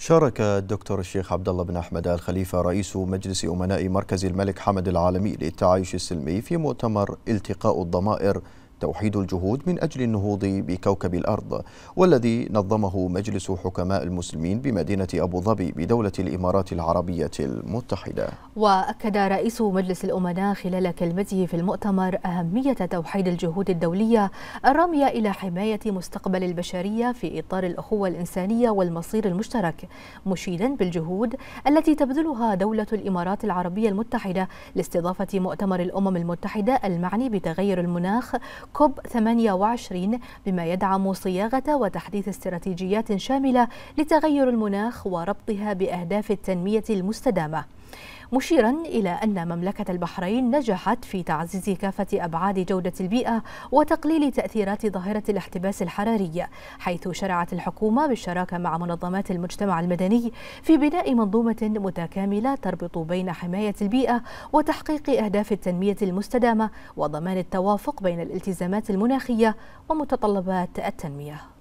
شارك الدكتور الشيخ عبد الله بن احمد ال خليفه رئيس مجلس امناء مركز الملك حمد العالمي للتعايش السلمي في مؤتمر التقاء الضمائر توحيد الجهود من أجل النهوض بكوكب الأرض والذي نظمه مجلس حكماء المسلمين بمدينة أبو ظبي بدولة الإمارات العربية المتحدة وأكد رئيس مجلس الأمناء خلال كلمته في المؤتمر أهمية توحيد الجهود الدولية الرامية إلى حماية مستقبل البشرية في إطار الأخوة الإنسانية والمصير المشترك مشيدا بالجهود التي تبذلها دولة الإمارات العربية المتحدة لاستضافة مؤتمر الأمم المتحدة المعني بتغير المناخ كوب 28 بما يدعم صياغة وتحديث استراتيجيات شاملة لتغير المناخ وربطها بأهداف التنمية المستدامة مشيرا إلى أن مملكة البحرين نجحت في تعزيز كافة أبعاد جودة البيئة وتقليل تأثيرات ظاهرة الاحتباس الحراري حيث شرعت الحكومة بالشراكة مع منظمات المجتمع المدني في بناء منظومة متكاملة تربط بين حماية البيئة وتحقيق أهداف التنمية المستدامة وضمان التوافق بين الالتزامات المناخية ومتطلبات التنمية